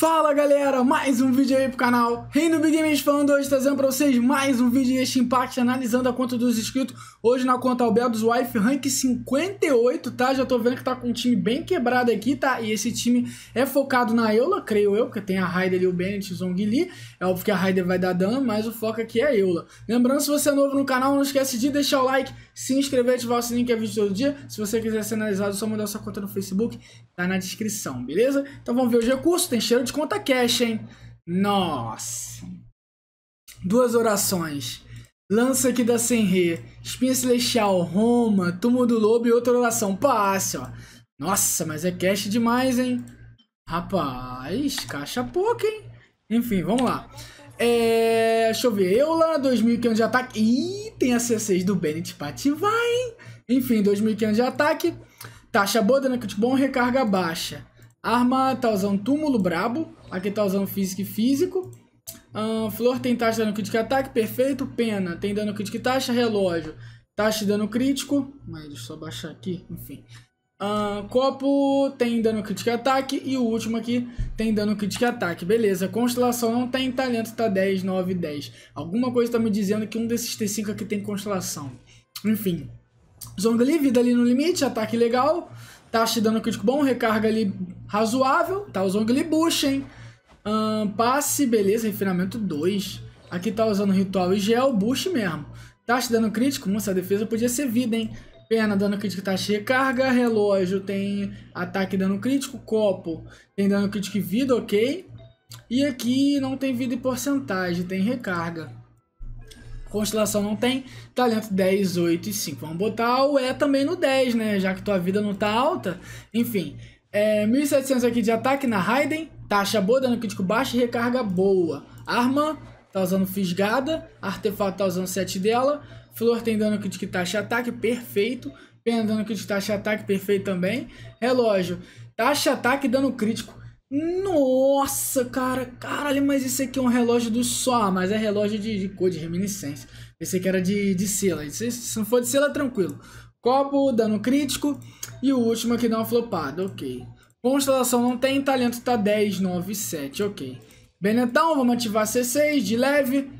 Fala galera, mais um vídeo aí pro canal Reino Big Games falando hoje, trazendo pra vocês mais um vídeo este Impact, analisando a conta dos inscritos Hoje na conta Albel dos Wife, rank 58, tá? Já tô vendo que tá com um time bem quebrado aqui, tá? E esse time é focado na Eula, creio eu, porque tem a Raider e o Bennett, o Zong É óbvio que a Raider vai dar dano, mas o foco aqui é a Eula Lembrando, se você é novo no canal, não esquece de deixar o like se inscrever, ativar o sininho que é vídeo todo dia. Se você quiser ser analisado, é só mandar sua conta no Facebook, tá na descrição, beleza? Então vamos ver os recursos, é tem cheiro de conta cash, hein? Nossa! Duas orações. Lança aqui da Senre, Espinha Celestial, Roma, Túmulo do Lobo e outra oração. Passe, ó. Nossa, mas é cash demais, hein? Rapaz, caixa pouca, hein? Enfim, vamos lá. É, deixa eu ver. eu lá 2.500 de ataque. Ih, tem a C6 do Bennett pra ativar, hein? Enfim, 2.500 de ataque. Taxa boa, dano kit bom, recarga baixa. Arma tá usando túmulo brabo. Aqui tá usando físico e físico. Ah, flor tem taxa de dano crítico e ataque, perfeito. Pena tem dano crítico e taxa. Relógio, taxa de dano crítico. Mas deixa eu só baixar aqui, enfim. Uh, copo tem dano crítico e ataque. E o último aqui tem dano crítico e ataque. Beleza. Constelação não tem. Talento tá 10, 9, 10. Alguma coisa tá me dizendo que um desses T5 aqui tem constelação. Enfim. Zonga ali, vida ali no limite. Ataque legal. Taxa de dano crítico bom. Recarga ali razoável. Tá o Zonga ali bucha, hein? Uh, passe, beleza. Refinamento 2. Aqui tá usando ritual e gel. Bush mesmo. Taxa de dano crítico. Nossa, a defesa podia ser vida, hein? Perna, dano crítico taxa tá de recarga. Relógio tem ataque dano crítico. Copo tem dano crítico e vida, ok. E aqui não tem vida e porcentagem, tem recarga. Constelação não tem. Talento tá 10, 8 e 5. Vamos botar o E também no 10, né? Já que tua vida não tá alta. Enfim, é, 1700 aqui de ataque na Raiden. Taxa boa, dano crítico baixo e recarga boa. Arma, tá usando fisgada. Artefato tá usando 7 dela. Flor tem dano crítico e taxa ataque, perfeito. Pena dano crítico, taxa ataque, perfeito também. Relógio, taxa ataque e dano crítico. Nossa, cara, caralho, mas esse aqui é um relógio do Só, mas é relógio de, de cor de reminiscência. Esse aqui era de, de sela. Se, se não for de sela, tranquilo. Copo, dano crítico. E o último aqui dá uma flopada, ok. Constelação não tem, talento tá 10, 9, 7, ok. Benetão, vamos ativar C6 de leve.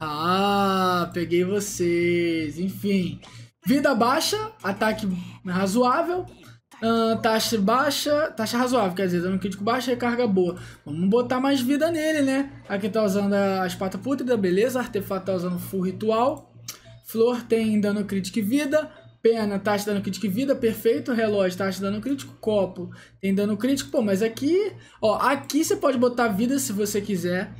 Ah, peguei vocês. Enfim. Vida baixa, ataque razoável, uh, taxa baixa, taxa razoável, quer dizer, dano crítico baixa, recarga boa. Vamos botar mais vida nele, né? Aqui tá usando a espata pútrida, beleza. Artefato tá usando full ritual. Flor tem dano crítico e vida. Pena, taxa de dano crítico e vida, perfeito. Relógio, taxa de dano crítico. Copo, tem dano crítico. Pô, mas aqui, ó, aqui você pode botar vida se você quiser.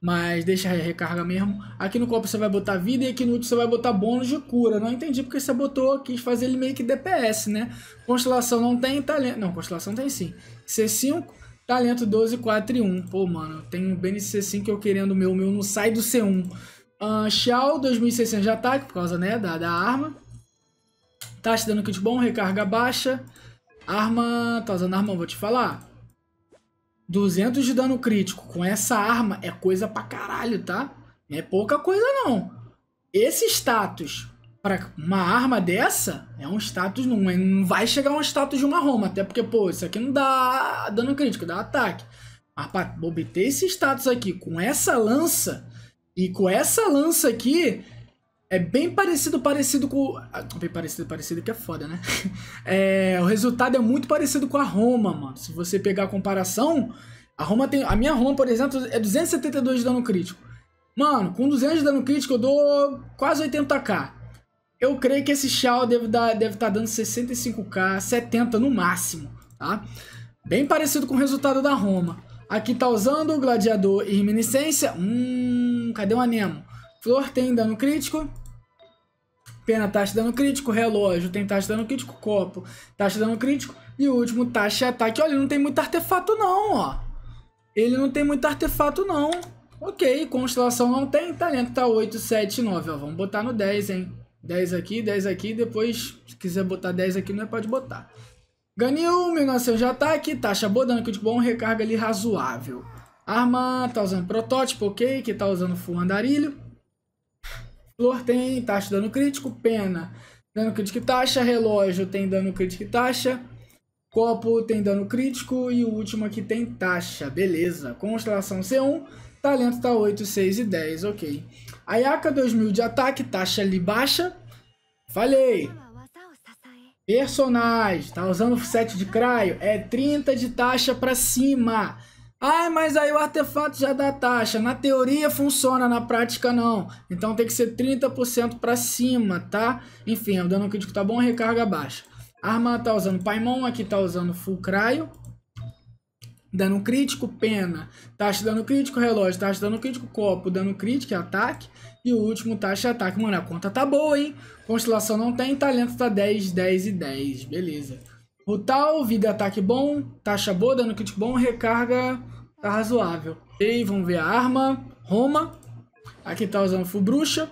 Mas deixa a recarga mesmo. Aqui no copo você vai botar vida e aqui no último você vai botar bônus de cura. Não entendi porque você botou, quis fazer ele meio que DPS, né? Constelação não tem talento. Não, constelação tem sim. C5, talento 12, 4 e 1. Pô, mano, tem um BNC 5 eu querendo o meu. O meu não sai do C1. Uh, ah, Xiao, 2600 de ataque, por causa né, da, da arma. Taxa tá de dano kit bom, recarga baixa. Arma. Tá usando arma, vou te falar. 200 de dano crítico com essa arma é coisa pra caralho, tá? Não é pouca coisa, não. Esse status para uma arma dessa é um status. Não, não vai chegar um status de uma Roma, até porque, pô, isso aqui não dá dano crítico, dá ataque. Mas pra obter esse status aqui com essa lança e com essa lança aqui, é bem parecido, parecido com. Ah, bem parecido, parecido que é foda, né? É, o resultado é muito parecido com a Roma, mano. Se você pegar a comparação, a Roma tem. A minha Roma, por exemplo, é 272 de dano crítico. Mano, com 200 de dano crítico eu dou quase 80k. Eu creio que esse Shao deve estar deve tá dando 65k, 70 no máximo, tá? Bem parecido com o resultado da Roma. Aqui tá usando Gladiador e Reminiscência. Hum, cadê o Anemo? Flor tem dano crítico. Pena taxa tá de dano crítico, relógio tem taxa tá de dano crítico, copo, taxa tá de dano crítico e o último taxa de ataque. Olha, ele não tem muito artefato não, ó. Ele não tem muito artefato não. Ok, constelação não tem, talento tá 8, 7, 9, ó. Vamos botar no 10, hein. 10 aqui, 10 aqui, depois se quiser botar 10 aqui, não é pode botar. Ganil, 1900 de ataque, taxa boa, dano crítico bom, recarga ali razoável. Arma, tá usando protótipo, ok, que tá usando full andarilho. Flor tem taxa tá de dano crítico, pena, dano crítico e taxa, relógio tem dano crítico e taxa, copo tem dano crítico e o último aqui tem taxa, beleza. Constelação C1, talento tá 8, 6 e 10, ok. Ayaka 2000 de ataque, taxa ali baixa, falei. Personagem, tá usando o 7 de craio, é 30 de taxa pra cima. Ah, mas aí o artefato já dá taxa. Na teoria funciona, na prática não. Então tem que ser 30% para cima, tá? Enfim, o dano crítico tá bom, recarga baixa. arma tá usando Paimon, aqui tá usando Full Craio. Dano crítico, pena. Taxa de dano crítico, relógio. Taxa de dano crítico, copo. Dano crítico, ataque. E o último, taxa de ataque. Mano, a conta tá boa, hein? Constelação não tem, talento tá 10, 10 e 10. Beleza. O tal, vida é ataque bom, taxa boa, dano crítico bom, recarga tá razoável. E vamos ver a arma, Roma. Aqui tá usando full bruxa,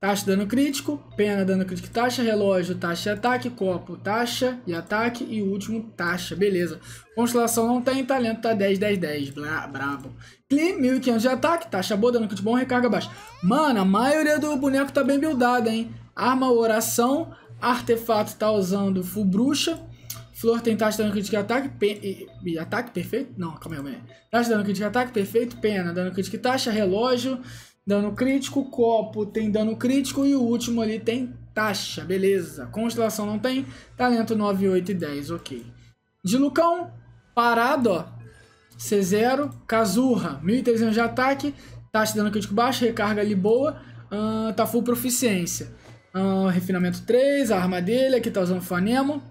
taxa dano crítico, pena dano crítico taxa, relógio taxa e ataque, copo taxa e ataque e o último taxa, beleza. Constelação não tem, talento tá 10, 10, 10, bravo brabo. Clean, 1500 de ataque, taxa boa, dano crítico bom, recarga baixa. Mano, a maioria do boneco tá bem buildada, hein. Arma, oração, artefato tá usando full bruxa, Flor tem taxa de dano crítico e ataque. e, e, ataque perfeito? Não, calma aí, calma aí. Taxa de dano crítico e ataque perfeito, pena. Dano crítico e taxa, relógio. Dano crítico, copo tem dano crítico e o último ali tem taxa, beleza. Constelação não tem, talento 9, 8 e 10, ok. De Lucão, parado, ó. C0, Kazurra, 1300 de ataque, taxa de dano crítico baixa, recarga ali boa, uh, tá full proficiência. Uh, refinamento 3, a arma dele, aqui tá usando Fanemo.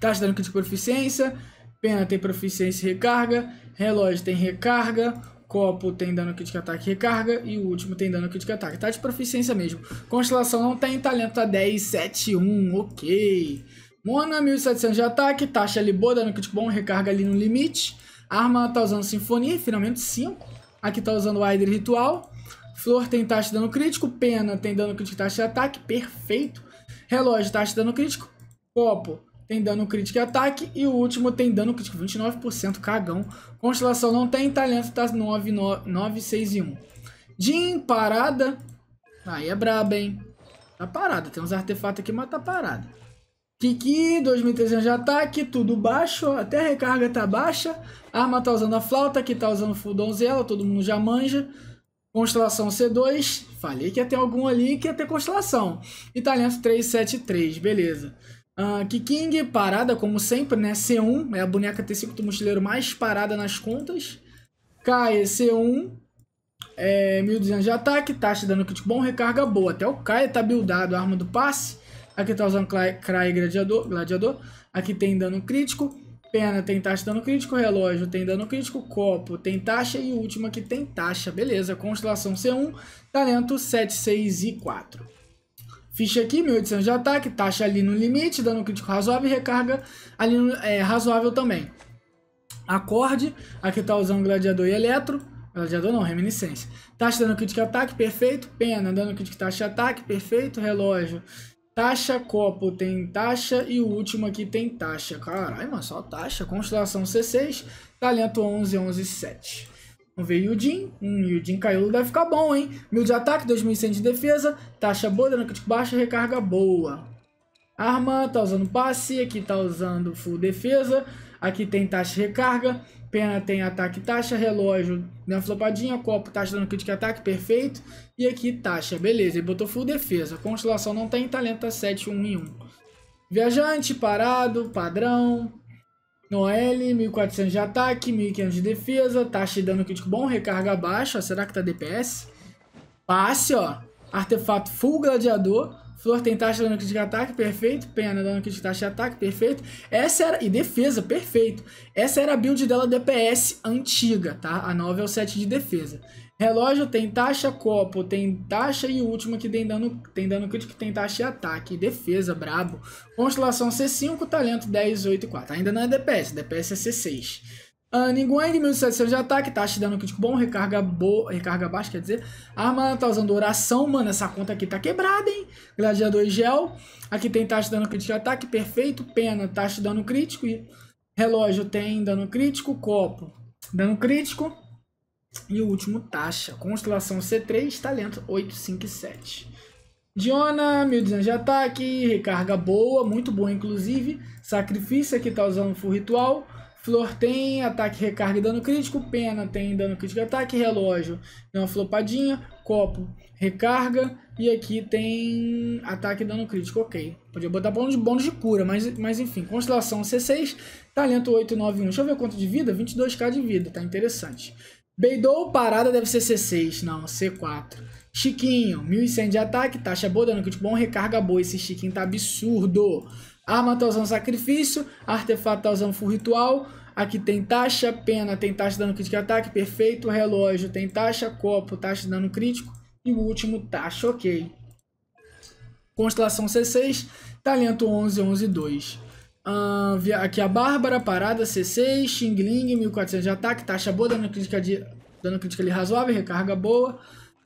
Taxa dano crítico proficiência. Pena tem proficiência e recarga. Relógio tem recarga. Copo tem dano crítico ataque e recarga. E o último tem dano crítico ataque. Tá de proficiência mesmo. Constelação não tem. Talento a 10, 7, 1. Ok. Mona, 1700 de ataque. Taxa ali boa, dano crítico bom. Recarga ali no limite. Arma tá usando Sinfonia. Finalmente 5. Aqui tá usando o Aider Ritual. Flor tem taxa de dano crítico. Pena tem dano crítico taxa de ataque. Perfeito. Relógio taxa de dano crítico. Copo tem dano crítico e ataque. E o último tem dano crítico, 29%, cagão. Constelação não tem, talento tá 9, 9, 9 6 e 1. Jin, parada. Aí é braba, hein? Tá parada, tem uns artefatos aqui, mas tá parada. Kiki, 2300 de ataque, tudo baixo, até a recarga tá baixa. arma tá usando a flauta, que tá usando full donzela, todo mundo já manja. Constelação C2, falei que ia ter algum ali que ia ter constelação. E talento 373, beleza. Uh, ah, Kiking, parada como sempre, né? C1, é a boneca T5 do mochileiro mais parada nas contas. Kai, C1, é 1200 de ataque, taxa de dano kit bom, recarga boa. Até o Kai tá buildado, arma do passe. Aqui tá usando Cry gladiador, gladiador. Aqui tem dano crítico. Pena tem taxa de dano crítico, relógio tem dano crítico, copo tem taxa e última que tem taxa. Beleza, constelação C1, talento 7, 6 e 4. Ficha aqui, 1800 de ataque, taxa ali no limite, dano crítico razoável e recarga ali no, é, razoável também. Acorde, aqui tá usando gladiador e eletro. Gladiador não, reminiscência. Taxa dano crítico ataque, perfeito. Pena, dano crítico taxa ataque, perfeito. Relógio, taxa. Copo tem taxa. E o último aqui tem taxa. Caralho, mano, só taxa. Constelação C6, talento 11, 11, 7. Vamos ver Yudin. Hum, Yudin Kailu deve ficar bom, hein? Mil de ataque, 2100 de defesa. Taxa boa, dano crítico baixo, recarga boa. Arma, tá usando passe. Aqui tá usando full defesa. Aqui tem taxa de recarga. Pena tem ataque taxa, relógio, deu uma flopadinha, copo, taxa, dano crítico ataque, perfeito. E aqui taxa, beleza, ele botou full defesa. Constelação não tem, tá talento tá 7, 1 e 1. Viajante, parado, padrão, Noelle, 1400 de ataque, 1500 de defesa, taxa de dano crítico bom, recarga baixa, será que tá DPS? Passe, ó, artefato full gladiador, flor tem taxa de dano crítico de ataque, perfeito, pena dano crítico taxa de ataque, perfeito, essa era, e defesa, perfeito, essa era a build dela DPS antiga, tá, a 9 é o 7 de defesa. Relógio tem taxa, copo tem taxa e última último que tem dano, tem dano crítico tem taxa e ataque. Defesa, brabo. Constelação C5, talento 10, 8 e 4. Ainda não é DPS, DPS é C6. Ah, Ninguém de 1700 de ataque, taxa de dano crítico bom, recarga boa, recarga baixa, quer dizer. arma tá usando oração, mano, essa conta aqui tá quebrada, hein? Gladiador e gel. Aqui tem taxa de dano crítico de ataque, perfeito. Pena, taxa de dano crítico. Relógio tem dano crítico, copo, dano crítico. E o último, Taxa. Constelação C3, talento 857. Diona, 1200 de ataque, recarga boa, muito boa inclusive. Sacrifício aqui tá usando full ritual. Flor tem ataque, recarga e dano crítico. Pena tem dano crítico e ataque. Relógio uma flopadinha. Copo, recarga. E aqui tem ataque e dano crítico. Ok. Podia botar bônus, bônus de cura, mas, mas enfim. Constelação C6, talento 891. Deixa eu ver quanto de vida. 22k de vida, tá interessante. Beidou parada deve ser C6, não, C4. Chiquinho, 1100 de ataque, taxa boa, dano crítico bom, recarga boa. Esse Chiquinho tá absurdo. Arma talzão sacrifício, artefato talzão usando full ritual. Aqui tem taxa, pena tem taxa de dano crítico e ataque, perfeito. Relógio tem taxa, copo, taxa de dano crítico. E o último, taxa, ok. Constelação C6, talento 11, 11, 2. Uh, via, aqui a Bárbara, parada, C6, Ling, 1400 de ataque, taxa boa, dano crítica, de, dando crítica ali razoável, recarga boa.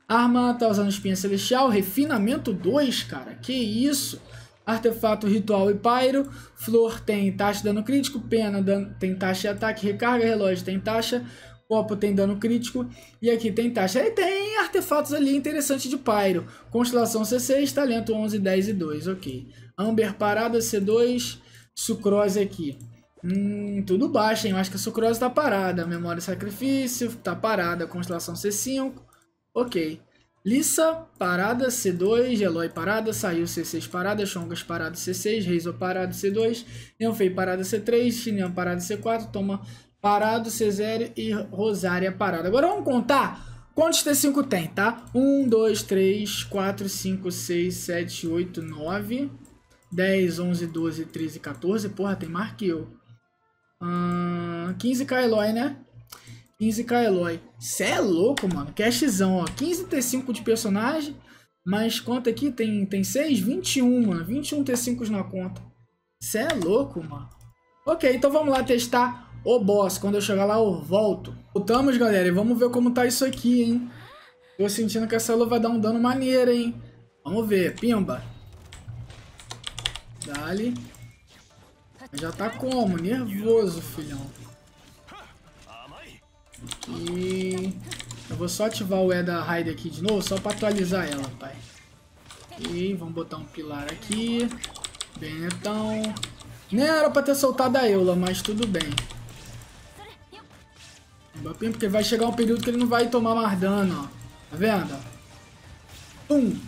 Arma, tá usando espinha celestial, refinamento 2, cara, que isso. Artefato, ritual e pyro. Flor tem taxa de dano crítico, pena dano, tem taxa de ataque, recarga, relógio tem taxa. Copo tem dano crítico e aqui tem taxa. E tem artefatos ali interessantes de Pyro. Constelação C6, talento 11, 10 e 2, ok. Amber parada, C2, sucrose aqui. Hum, tudo baixo, hein? Eu acho que a sucrose tá parada. Memória é sacrifício, tá parada. Constelação C5. Ok. Lissa, parada, C2, Eloy parada, Saiu C6 parada, Chongas parada, C6, Reizo parada, C2, Enfei parada, C3, Chinel parada, C4, Toma parado, C0 e Rosária parada. Agora vamos contar quantos T5 tem, tá? 1, 2, 3, 4, 5, 6, 7, 8, 9... 10, 11, 12, 13, 14. Porra, tem mais que eu. Hum, 15k Eloy, né? 15k Eloy. Cê é louco, mano. Cashzão, ó. 15 T5 de personagem. Mas conta aqui, tem, tem 6? 21, mano. 21 T5 na conta. Cê é louco, mano. Ok, então vamos lá testar o boss. Quando eu chegar lá, eu volto. Voltamos, galera. E vamos ver como tá isso aqui, hein? Tô sentindo que essa lua vai dar um dano maneiro, hein? Vamos ver. Pimba. Já tá como? Nervoso, filhão. E... Eu vou só ativar o E da Raid aqui de novo, só pra atualizar ela, pai. E vamos botar um pilar aqui. Benetão. Nem era pra ter soltado a Eula, mas tudo bem. porque vai chegar um período que ele não vai tomar mais dano, ó. Tá vendo? Um.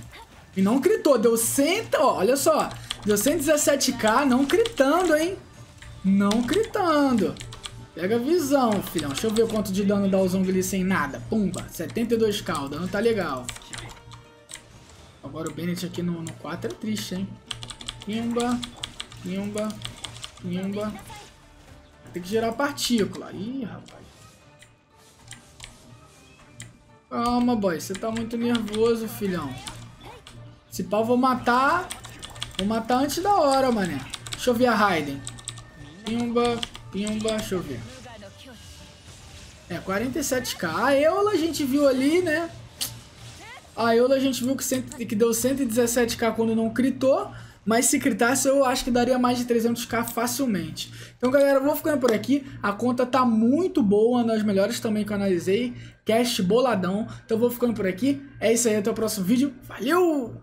E não gritou, deu 100, ó. Olha só. Deu 117k, não critando, hein? Não critando. Pega a visão, filhão. Deixa eu ver quanto de dano dá o Zongli sem nada. Pumba, 72k. O dano tá legal. Agora o Bennett aqui no, no 4 é triste, hein? Pimba, pimba, pimba. Tem que gerar partícula. Ih, rapaz. Calma, boy. Você tá muito nervoso, filhão. Se pau, vou matar Vou matar antes da hora, mané. Deixa eu ver a Raiden. Pimba, pimba, deixa eu ver. É, 47k. A Eula a gente viu ali, né? A Eula a gente viu que, cento, que deu 117k quando não critou. Mas se critasse, eu acho que daria mais de 300k facilmente. Então, galera, eu vou ficando por aqui. A conta tá muito boa, uma das melhores também que eu analisei. Cash boladão. Então, eu vou ficando por aqui. É isso aí, até o próximo vídeo. Valeu!